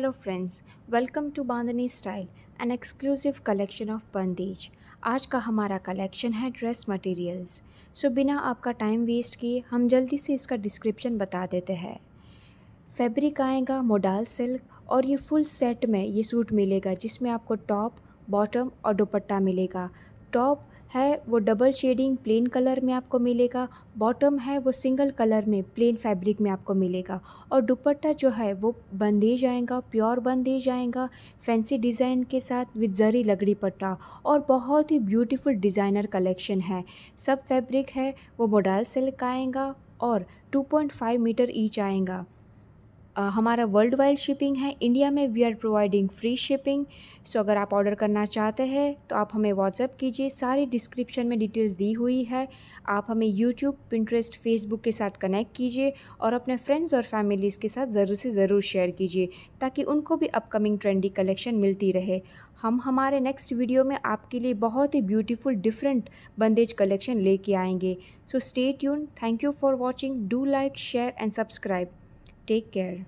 Hello friends welcome to Bandhani style an exclusive collection of Bandhej आज का हमारा कलेक्शन है ड्रेस मटेरियल्स सो बिना आपका टाइम वेस्ट किए हम जल्दी से इसका डिस्क्रिप्शन बता देते हैं फैब्रिक आएगा मोडाल सिल्क और ये फुल सेट में ये सूट मिलेगा जिसमें आपको टॉप बॉटम और दुपट्टा मिलेगा टॉप है वो डबल शेडिंग प्लेन कलर में आपको मिलेगा बॉटम है वो सिंगल कलर में प्लेन फैब्रिक में आपको मिलेगा और दुपट्टा जो है वो बंदेज आएगा प्योर बंदेज आएगा फैंसी डिज़ाइन के साथ विद जरी लकड़ी पट्टा और बहुत ही ब्यूटीफुल डिज़ाइनर कलेक्शन है सब फैब्रिक है वो मोडाइल सिल्क आएगा और 2.5 मीटर ईच आएगा हमारा वर्ल्ड वाइड शिपिंग है इंडिया में we are providing free shipping so अगर आप ऑर्डर करना चाहते हैं तो आप हमें व्हाट्सएप कीजिए सारी डिस्क्रिप्शन में डिटेल्स दी हुई है आप हमें यूट्यूब पिंट्रेस्ट फेसबुक के साथ कनेक्ट कीजिए और अपने फ्रेंड्स और फैमिलीज़ के साथ ज़रूर से ज़रूर शेयर कीजिए ताकि उनको भी अपकमिंग ट्रेंडी कलेक्शन मिलती रहे हम हमारे नेक्स्ट वीडियो में आपके लिए बहुत ही ब्यूटीफुल डिफरेंट बंदेज कलेक्शन लेके आएंगे so stay tuned thank you for watching do like share and subscribe Take care.